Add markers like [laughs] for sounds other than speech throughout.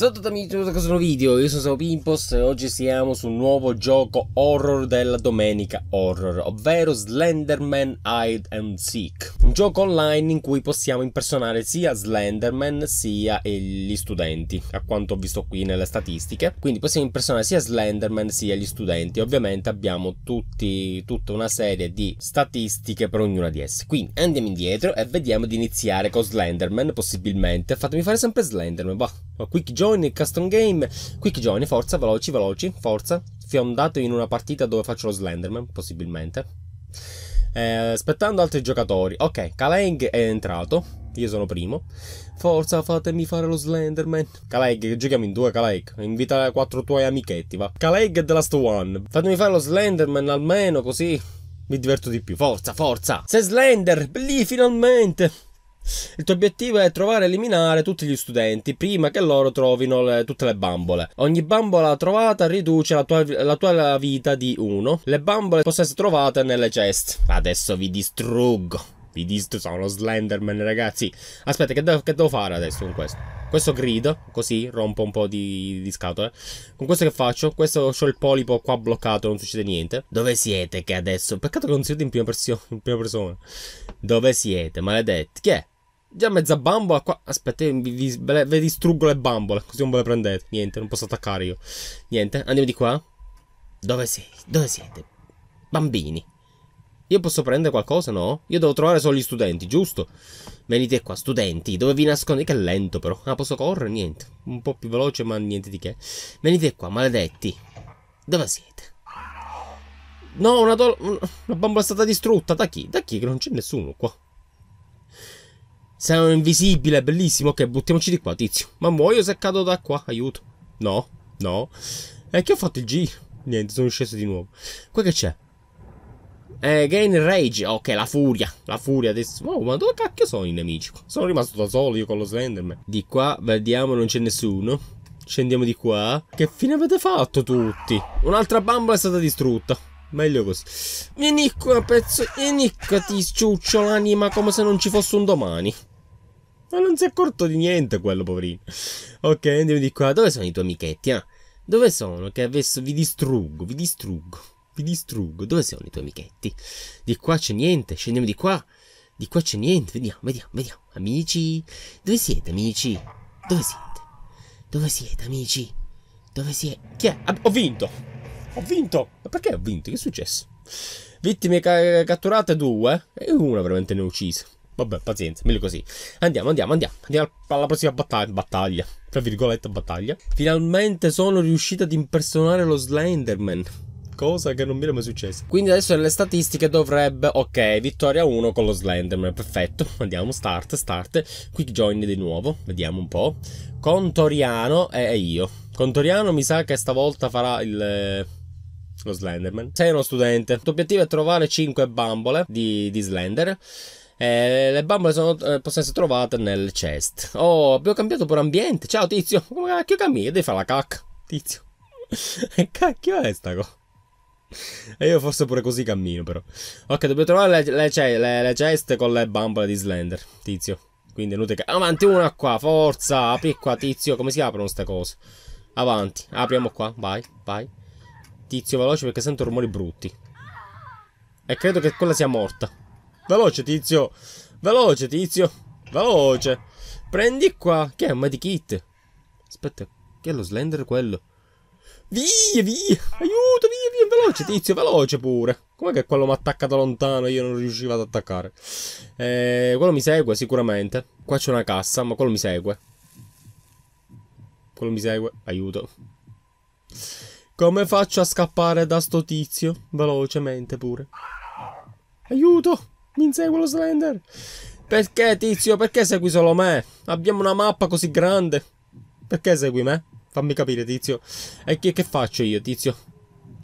Ciao a tutti amici, benvenuti a questo nuovo video, io sono Sao Pimpos e oggi siamo su un nuovo gioco horror della domenica horror, ovvero Slenderman Hide and Seek. Un gioco online in cui possiamo impersonare sia Slenderman sia gli studenti, a quanto ho visto qui nelle statistiche. Quindi possiamo impersonare sia Slenderman sia gli studenti, ovviamente abbiamo tutti, tutta una serie di statistiche per ognuna di esse. Quindi andiamo indietro e vediamo di iniziare con Slenderman, possibilmente. Fatemi fare sempre Slenderman, boh. Quick join e custom game. Quick join, forza, veloci, veloci, forza. Fiondato in una partita dove faccio lo Slenderman, possibilmente. Eh, aspettando altri giocatori. Ok, Kaleng è entrato. Io sono primo. Forza, fatemi fare lo Slenderman. Kaleg, giochiamo in due, Kaleg. Invita quattro tuoi amichetti, va. Kaleg e The Last One. Fatemi fare lo Slenderman almeno, così mi diverto di più. Forza, forza. Se Slender, lì finalmente. Il tuo obiettivo è trovare e eliminare tutti gli studenti prima che loro trovino le, tutte le bambole. Ogni bambola trovata riduce la tua, la tua vita di uno. Le bambole possono essere trovate nelle chest. Adesso vi distruggo. Vi distruggo, sono Slenderman ragazzi. Aspetta, che devo, che devo fare adesso con questo? Questo grido, così rompo un po' di, di scatole. Con questo che faccio? Questo ho il polipo qua bloccato, non succede niente. Dove siete che adesso? Peccato che non siete in prima, in prima persona. Dove siete, maledetti? Chi è? Già mezza bambola qua. Aspetta, io vi, vi, vi, distruggo le bambole. Così non ve le prendete. Niente, non posso attaccare io. Niente, andiamo di qua. Dove sei? Dove siete? Bambini. Io posso prendere qualcosa, no? Io devo trovare solo gli studenti, giusto? Venite qua, studenti. Dove vi nascondete? Che lento però. Ah, posso correre? Niente. Un po' più veloce, ma niente di che. Venite qua, maledetti. Dove siete? No, una, una bambola è stata distrutta. Da chi? Da chi? Che non c'è nessuno qua. Sei un invisibile, bellissimo. Ok, buttiamoci di qua, tizio. Ma muoio se cado da qua, aiuto. No, no. E eh, che ho fatto il giro? Niente, sono sceso di nuovo. Qua che c'è? Eh, Gain Rage. Ok, la furia. La furia adesso. Oh, ma dove cacchio sono i nemici? Sono rimasto da solo io con lo Slenderman. Di qua, vediamo, non c'è nessuno. Scendiamo di qua. Che fine avete fatto tutti? Un'altra bambola è stata distrutta. Meglio così. Vieni qua, pezzo. Vieni qua, ti sciuccio l'anima come se non ci fosse un domani. Ma non si è accorto di niente quello, poverino. Ok, andiamo di qua. Dove sono i tuoi amichetti, ah? Dove sono? Che adesso vi distruggo, vi distruggo, vi distruggo. Dove sono i tuoi amichetti? Di qua c'è niente, scendiamo di qua. Di qua c'è niente, vediamo, vediamo, vediamo. Amici, dove siete, amici? Dove siete? Dove siete, amici? Dove siete? Chi è? Ah, ho vinto! Ho vinto! Ma perché ho vinto? Che è successo? Vittime ca catturate due eh? e una veramente ne ho ucciso. Vabbè, pazienza, meglio così. Andiamo, andiamo, andiamo. Andiamo alla prossima battaglia. battaglia tra virgolette, battaglia. Finalmente sono riuscito ad impersonare lo Slenderman. Cosa che non mi era mai successa. Quindi adesso nelle statistiche dovrebbe. Ok, vittoria 1 con lo Slenderman. Perfetto. [laughs] Andiamo, start, start. Quick join di nuovo. Vediamo un po'. Contoriano e eh, io. Contoriano mi sa che stavolta farà il eh, lo Slenderman. Sei uno studente. Il tuo obiettivo è trovare 5 bambole di, di Slender. Eh, le bambole sono, eh, possono essere trovate nel chest. Oh, abbiamo cambiato pure ambiente. Ciao tizio, come cacchio cammini? Devi fare la cacca, tizio. [laughs] Che cacchio è sta cosa? E io forse pure così cammino però. Ok, dobbiamo trovare le, le, le, le chest con le bambole di Slender, tizio. Quindi è inutile che... Avanti una qua, forza! Apri qua, tizio. Come si aprono queste cose? Avanti. Apriamo qua, vai, vai. Tizio veloce perché sento rumori brutti. E credo che quella sia morta. Veloce, tizio. Veloce, tizio. Veloce. Prendi qua. Che è un medikit? Aspetta, che è lo slender quello? Via, via. Aiuto, via, via. Veloce, tizio, veloce pure. Com'è che quello mi ha attaccato lontano e io non riuscivo ad attaccare? Eh, quello mi segue sicuramente. Qua c'è una cassa, ma quello mi segue. Quello mi segue. Aiuto. Come faccio a scappare da sto tizio? Velocemente pure. Aiuto! Mi insegue lo Slender. Perché, tizio? Perché segui solo me? Abbiamo una mappa così grande. Perché segui me? Fammi capire, tizio. E che, che faccio io, tizio?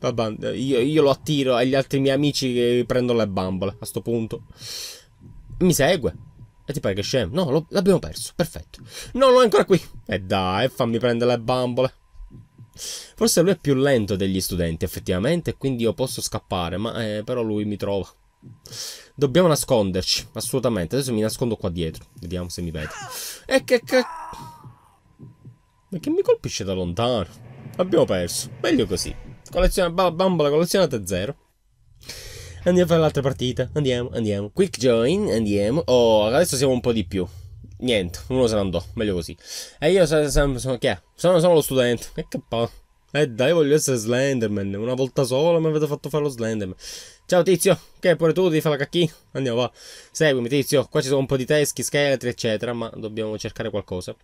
Vabbè, io, io, lo attiro agli altri miei amici che prendono le bambole, a sto punto. Mi segue. E ti pare che scemo? No, l'abbiamo perso. Perfetto. No, non è ancora qui. E dai, fammi prendere le bambole. Forse lui è più lento degli studenti, effettivamente, quindi io posso scappare, ma eh, però lui mi trova. Dobbiamo nasconderci, assolutamente. Adesso mi nascondo qua dietro. Vediamo se mi vede. E che che... Ma che mi colpisce da lontano? Abbiamo perso. Meglio così. Collezione bambola, collezionate zero. Andiamo a fare l'altra partita. Andiamo, andiamo. Quick join, andiamo. Oh, adesso siamo un po' di più. Niente, uno se ne andò. Meglio così. E io sono, sono, sono, sono, sono lo studente. E che po'. Eh dai, voglio essere Slenderman. Una volta sola mi avete fatto fare lo Slenderman. Ciao tizio, che pure tu devi fare la cacchi? Andiamo, va. Seguimi tizio, qua ci sono un po' di teschi, scheletri, eccetera, ma dobbiamo cercare qualcosa.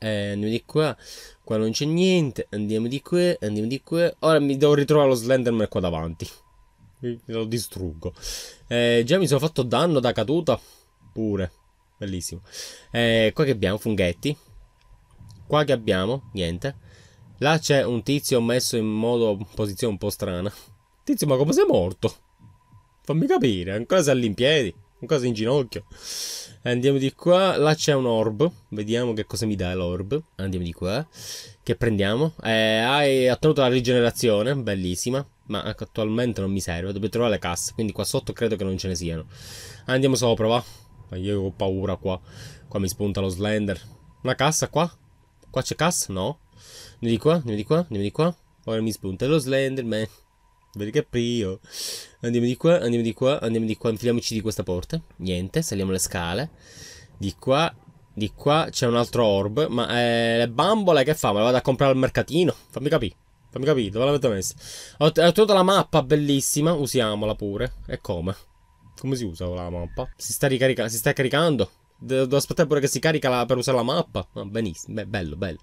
Eh, andiamo di qua, qua non c'è niente, andiamo di qua, andiamo di qua. Ora mi devo ritrovare lo Slenderman qua davanti. Lo distruggo. Eh, già mi sono fatto danno da caduta. Pure. Bellissimo. Eh, qua che abbiamo? Funghetti. Qua che abbiamo? Niente. Là c'è un tizio messo in modo posizione un po' strana. Tizio, ma come sei morto? Fammi capire, ancora sei all'impiedi, ancora sei in ginocchio. Andiamo di qua, là c'è un orb, vediamo che cosa mi dà l'orb. Andiamo di qua, che prendiamo. Eh, hai ottenuto la rigenerazione, bellissima, ma attualmente non mi serve, dobbiamo trovare le casse, quindi qua sotto credo che non ce ne siano. Andiamo sopra, va. Ma io ho paura qua, qua mi spunta lo slender. Una cassa qua? Qua c'è cassa? No. Andiamo di qua, andiamo di qua, andiamo di qua. Ora mi spunta lo Slenderman. Vedi che prio. Andiamo di qua, andiamo di qua, andiamo di qua. Infiliamoci di questa porta. Niente, saliamo le scale. Di qua, di qua c'è un altro orb. Ma eh, le bambole che fa? Me le vado a comprare al mercatino. Fammi capire. Fammi capire, dove l'avete messa? Ho, ho trovato la mappa bellissima, usiamola pure. E come? Come si usa la mappa? Si sta, si sta caricando? Devo aspettare pure che si carica la, per usare la mappa. Ah, benissimo, Beh, bello, bello.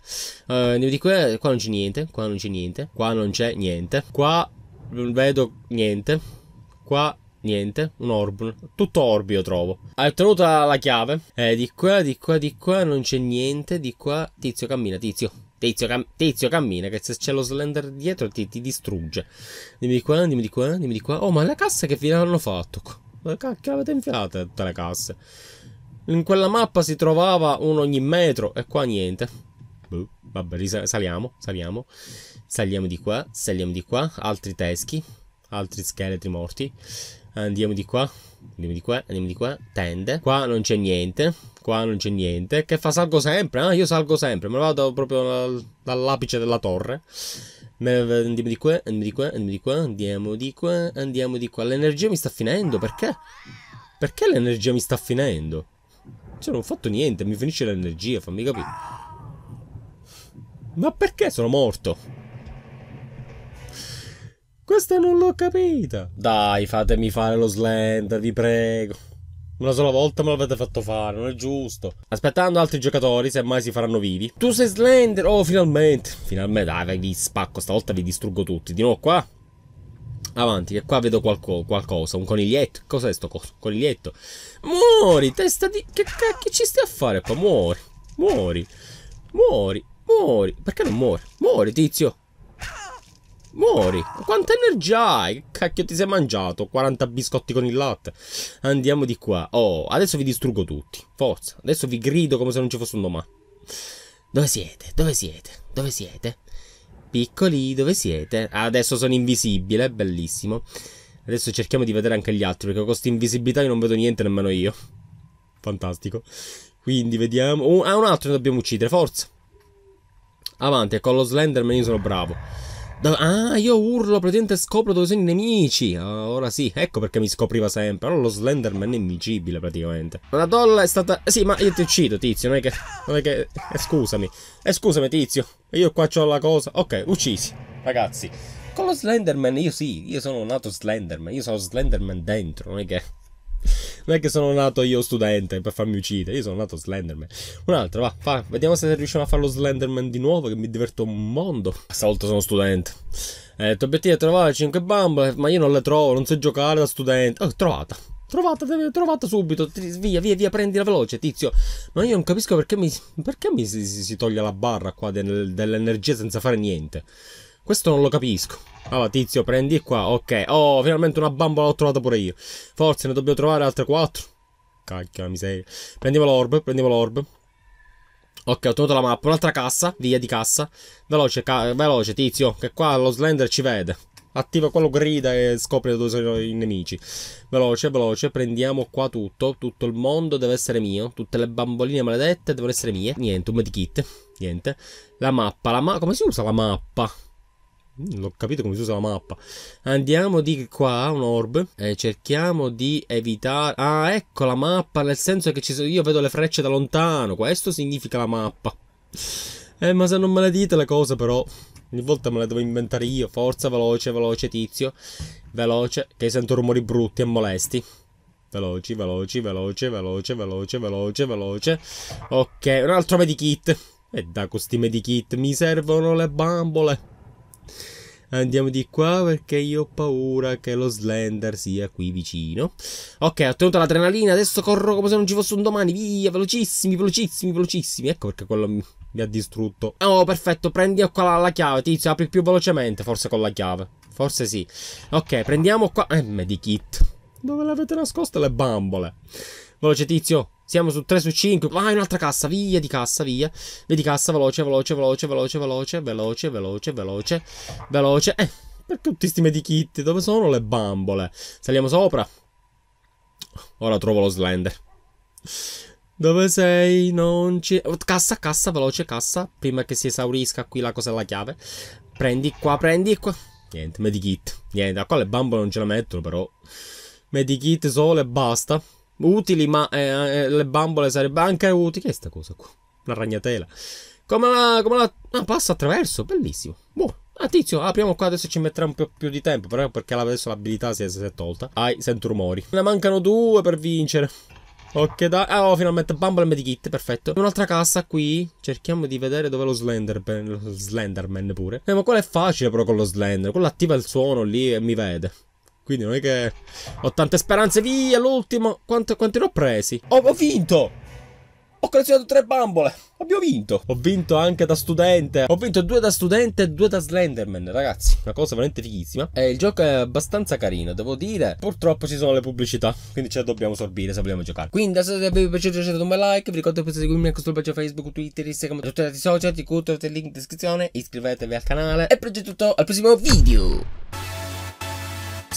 Uh, eh, di qua, qua non c'è niente. Qua non c'è niente. Qua non c'è niente. Qua non vedo niente. Qua niente. Un orb. Tutto orb io trovo. Hai ottenuto la chiave. Eh, di qua, di qua, di qua non c'è niente. Di qua. Tizio, cammina, tizio. Tizio, cam tizio, cammina, che se c'è lo slender dietro ti, ti, distrugge. Dimmi di qua, dimmi di qua, dimmi di qua. Oh, ma le casse che fine hanno fatto? Che avete infilato tutte le casse? In quella mappa si trovava uno ogni metro e qua niente. Boh, vabbè, saliamo, saliamo. Saliamo di qua, saliamo di qua. Altri teschi, altri scheletri morti. Andiamo di qua, andiamo di qua, andiamo di qua. Tende. Qua non c'è niente, qua non c'è niente. Che fa? Salgo sempre, ah, io salgo sempre. Me lo vado proprio dall'apice della torre. Andiamo di qua, andiamo di qua, andiamo di qua, andiamo di qua, andiamo di qua. L'energia mi sta finendo, perché? Perché l'energia mi sta finendo? Cioè, non ho fatto niente, mi finisce l'energia, fammi capire. Ma perché sono morto? Questa non l'ho capita. Dai, fatemi fare lo slender, vi prego. Una sola volta me l'avete fatto fare, non è giusto. Aspettando altri giocatori, semmai si faranno vivi. Tu sei Slender, oh finalmente. Finalmente, dai, vi spacco, stavolta vi distruggo tutti. Di nuovo qua. Avanti, che qua vedo qualco, qualcosa. Un coniglietto. Cos'è sto co coniglietto? Muori, testa di... Che cacchio ci stai a fare qua? Muori, muori, muori, muori. Perché non muori? Muori, tizio. Muori. Quanta energia hai? Che cacchio ti sei mangiato? 40 biscotti con il latte. Andiamo di qua. Oh, adesso vi distruggo tutti. Forza. Adesso vi grido come se non ci fosse un domani. Dove siete? Dove siete? Dove siete? Piccoli, dove siete? Ah, adesso sono invisibile, bellissimo. Adesso cerchiamo di vedere anche gli altri, perché con questa invisibilità io non vedo niente nemmeno io. [laughs] Fantastico. Quindi vediamo... Oh, ah, un altro ne dobbiamo uccidere, forza. Avanti, con lo Slenderman io sono bravo. Ah, io urlo, praticamente scopro dove sono i nemici. Ah, ora sì, ecco perché mi scopriva sempre. Allora lo Slenderman è invincibile praticamente. La dolla è stata... Eh sì, ma io ti uccido, tizio. Non è che... Non è che... Eh, scusami. Eh, scusami, tizio. Io qua ho la cosa. Ok, uccisi. Ragazzi. Con lo Slenderman io sì, io sono nato Slenderman, io sono Slenderman dentro, non è che... Non è che sono nato io studente per farmi uccidere, io sono nato Slenderman. Un'altra, va, fa, vediamo se riusciamo a fare lo Slenderman di nuovo, che mi diverto un mondo. Stavolta sono studente. Eh, il obiettivo è trovare 5 bambole, ma io non le trovo, non so giocare da studente. Oh, trovata. Trovata, trovata subito, via, via, via, prendila veloce, tizio. Ma io non capisco perché mi, perché mi si, si, toglie la barra qua dell'energia senza fare niente. Questo non lo capisco. Allora, tizio, prendi qua. Ok. Oh, finalmente una bambola l'ho trovata pure io. Forse ne dobbiamo trovare altre quattro. Cacchio, la miseria. Prendiamo l'orb, prendiamo l'orb. Ok, ho trovato la mappa. Un'altra cassa, via di cassa. Veloce, ca veloce, tizio, che qua lo Slender ci vede. Attiva quello grida e scopre dove sono i nemici. Veloce, veloce, prendiamo qua tutto. Tutto il mondo deve essere mio. Tutte le bamboline maledette devono essere mie. Niente, un medikit. Niente. La mappa, la mappa. Come si usa la mappa? Mm, non ho capito come si usa la mappa. Andiamo di qua, un orb. E cerchiamo di evitare... Ah, ecco la mappa, nel senso che sono... io vedo le frecce da lontano. Questo significa la mappa. Eh, ma se non me le dite le cose però... Ogni volta me le devo inventare io. Forza, veloce, veloce, tizio. Veloce, che sento rumori brutti e molesti. Veloci, veloci, veloce, veloce, veloce, veloce, veloce. Ok, un altro medikit. E eh, da questi medikit mi servono le bambole. Andiamo di qua perché io ho paura che lo Slender sia qui vicino. Ok, ho ottenuto l'adrenalina, adesso corro come se non ci fosse un domani. Via, velocissimi, velocissimi, velocissimi. Ecco perché quello mi, ha distrutto. Oh, perfetto, prendi qua la, la chiave, tizio, apri più velocemente, forse con la chiave. Forse sì. Ok, prendiamo qua... Eh, medikit. Dove l'avete nascoste le bambole? Veloce tizio, siamo su 3 su 5. Vai, un'altra cassa. Via di cassa, via. Vedi cassa, veloce, veloce, veloce, veloce, veloce, veloce, veloce, veloce, veloce. Eh, perché tutti sti medikit? Dove sono le bambole? Saliamo sopra. Ora trovo lo slender. Dove sei? Non ci... Cassa, cassa, veloce, cassa. Prima che si esaurisca qui la cosa la chiave. Prendi qua, prendi qua. Niente, medikit. Niente, a qua le bambole non ce la mettono però. Medikit solo e basta utili, ma eh, eh le bambole sarebbero anche utili. Che è questa cosa qua? Una ragnatela. Come la, come la... Ah, passa attraverso, bellissimo. Boh. Ah, tizio, apriamo qua, adesso ci metterà un po' più di tempo, però perché adesso l'abilità si è, si è tolta. Ai, sento rumori. Ne mancano due per vincere. Ok, dai. Ah, oh, finalmente Bumble Medikit, perfetto. Un'altra cassa qui. Cerchiamo di vedere dove lo Slenderman, lo Slenderman pure. Eh, ma quello è facile però con lo Slender. Quello attiva il suono lì e mi vede. Quindi non è che ho tante speranze. Via, l'ultimo. Quanti, quanti ne ho presi? Oh, ho vinto! Ho collezionato tre bambole. Abbiamo vinto. Ho vinto anche da studente. Ho vinto due da studente e due da Slenderman, ragazzi. Una cosa veramente fighissima. E il gioco è abbastanza carino, devo dire. Purtroppo ci sono le pubblicità, quindi ce la dobbiamo sorbire se vogliamo giocare. Quindi, se vi è piaciuto, lasciate un bel like. Vi ricordo che potete seguirmi anche sul pagina Facebook, Twitter, Instagram, tutti i social. Di cui trovate il link in descrizione. Iscrivetevi al canale. E per tutto, al prossimo video.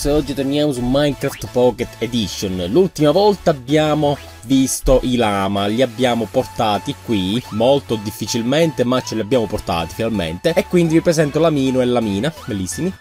Ragazzi, oggi torniamo su Minecraft Pocket Edition. L'ultima volta abbiamo visto i lama, li abbiamo portati qui, molto difficilmente, ma ce li abbiamo portati finalmente. E quindi vi presento l'amino e la mina, bellissimi.